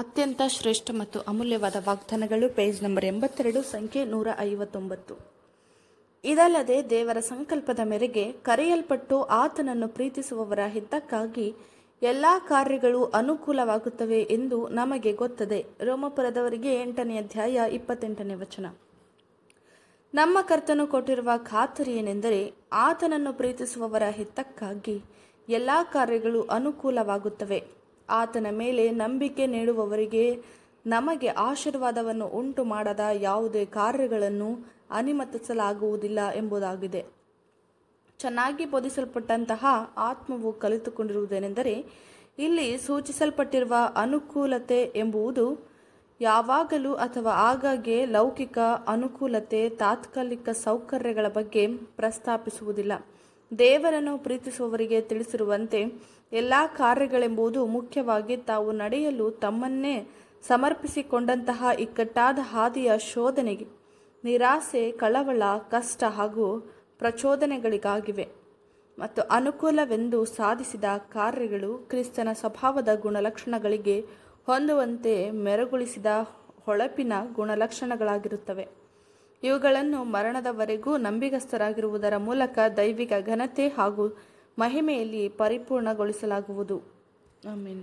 ಅತ್ಯಂತ ಶ್ರೇಷ್ಠ ಮತ್ತು ಅಮೂಲ್ಯವಾದ ವಾಗ್ದಾನಗಳು ಪೇಜ್ ನಂಬರ್ ಎಂಬತ್ತೆರಡು ಸಂಖ್ಯೆ ನೂರ ಐವತ್ತೊಂಬತ್ತು ಇದಲ್ಲದೆ ದೇವರ ಸಂಕಲ್ಪದ ಮೇರೆಗೆ ಕರೆಯಲ್ಪಟ್ಟು ಆತನನ್ನು ಪ್ರೀತಿಸುವವರ ಹಿತಕ್ಕಾಗಿ ಎಲ್ಲ ಕಾರ್ಯಗಳು ಅನುಕೂಲವಾಗುತ್ತವೆ ಎಂದು ನಮಗೆ ಗೊತ್ತದೆ ರೋಮಪುರದವರಿಗೆ ಎಂಟನೇ ಅಧ್ಯಾಯ ಇಪ್ಪತ್ತೆಂಟನೇ ವಚನ ನಮ್ಮ ಕರ್ತನು ಕೊಟ್ಟಿರುವ ಖಾತರಿ ಏನೆಂದರೆ ಆತನನ್ನು ಪ್ರೀತಿಸುವವರ ಹಿತಕ್ಕಾಗಿ ಎಲ್ಲ ಕಾರ್ಯಗಳು ಅನುಕೂಲವಾಗುತ್ತವೆ ಆತನ ಮೇಲೆ ನಂಬಿಕೆ ನೀಡುವವರಿಗೆ ನಮಗೆ ಆಶೀರ್ವಾದವನ್ನು ಉಂಟು ಮಾಡದ ಯಾವುದೇ ಕಾರ್ಯಗಳನ್ನು ಅನುಮತಿಸಲಾಗುವುದಿಲ್ಲ ಎಂಬುದಾಗಿದೆ ಚೆನ್ನಾಗಿ ಬೋಧಿಸಲ್ಪಟ್ಟಂತಹ ಆತ್ಮವು ಕಲಿತುಕೊಂಡಿರುವುದೇನೆಂದರೆ ಇಲ್ಲಿ ಸೂಚಿಸಲ್ಪಟ್ಟಿರುವ ಅನುಕೂಲತೆ ಎಂಬುದು ಯಾವಾಗಲೂ ಅಥವಾ ಆಗಾಗ್ಗೆ ಲೌಕಿಕ ಅನುಕೂಲತೆ ತಾತ್ಕಾಲಿಕ ಸೌಕರ್ಯಗಳ ಬಗ್ಗೆ ಪ್ರಸ್ತಾಪಿಸುವುದಿಲ್ಲ ದೇವರನ್ನು ಪ್ರೀತಿಸುವವರಿಗೆ ತಿಳಿಸಿರುವಂತೆ ಎಲ್ಲ ಕಾರ್ಯಗಳೆಂಬುದು ಮುಖ್ಯವಾಗಿ ತಾವು ನಡೆಯಲು ತಮ್ಮನ್ನೇ ಸಮರ್ಪಿಸಿಕೊಂಡಂತಹ ಇಕ್ಕಟ್ಟಾದ ಹಾದಿಯ ಶೋಧನೆಗೆ ನಿರಾಸೆ ಕಳವಳ ಕಷ್ಟ ಹಾಗೂ ಪ್ರಚೋದನೆಗಳಿಗಾಗಿವೆ ಮತ್ತು ಅನುಕೂಲವೆಂದು ಸಾಧಿಸಿದ ಕಾರ್ಯಗಳು ಕ್ರಿಸ್ತನ ಸ್ವಭಾವದ ಗುಣಲಕ್ಷಣಗಳಿಗೆ ಹೊಂದುವಂತೆ ಮೆರುಗೊಳಿಸಿದ ಹೊಳಪಿನ ಗುಣಲಕ್ಷಣಗಳಾಗಿರುತ್ತವೆ ಇವುಗಳನ್ನು ಮರಣದವರೆಗೂ ನಂಬಿಗಸ್ತರಾಗಿರುವುದರ ಮೂಲಕ ದೈವಿಕ ಘನತೆ ಹಾಗೂ ಮಹಿಮೆಯಲ್ಲಿ ಪರಿಪೂರ್ಣಗೊಳಿಸಲಾಗುವುದು ಐ